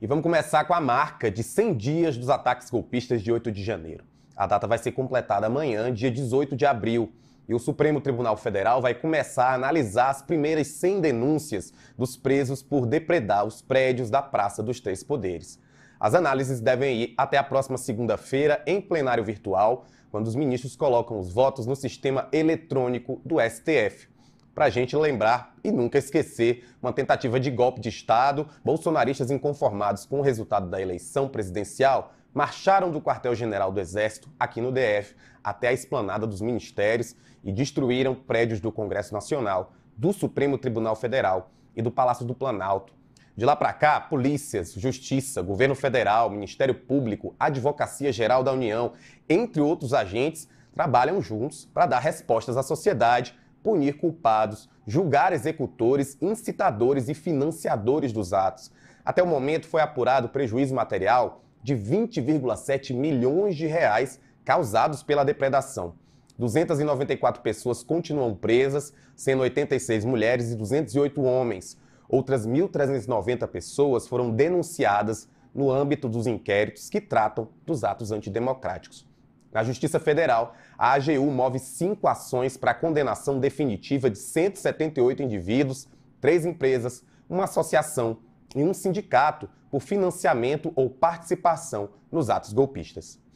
E vamos começar com a marca de 100 dias dos ataques golpistas de 8 de janeiro. A data vai ser completada amanhã, dia 18 de abril, e o Supremo Tribunal Federal vai começar a analisar as primeiras 100 denúncias dos presos por depredar os prédios da Praça dos Três Poderes. As análises devem ir até a próxima segunda-feira em plenário virtual, quando os ministros colocam os votos no sistema eletrônico do STF para a gente lembrar e nunca esquecer uma tentativa de golpe de Estado. Bolsonaristas inconformados com o resultado da eleição presidencial marcharam do quartel-general do Exército, aqui no DF, até a esplanada dos ministérios e destruíram prédios do Congresso Nacional, do Supremo Tribunal Federal e do Palácio do Planalto. De lá para cá, polícias, justiça, governo federal, Ministério Público, Advocacia Geral da União, entre outros agentes, trabalham juntos para dar respostas à sociedade punir culpados, julgar executores, incitadores e financiadores dos atos. Até o momento foi apurado prejuízo material de 20,7 milhões de reais causados pela depredação. 294 pessoas continuam presas, sendo 86 mulheres e 208 homens. Outras 1.390 pessoas foram denunciadas no âmbito dos inquéritos que tratam dos atos antidemocráticos. Na Justiça Federal, a AGU move cinco ações para condenação definitiva de 178 indivíduos, três empresas, uma associação e um sindicato por financiamento ou participação nos atos golpistas.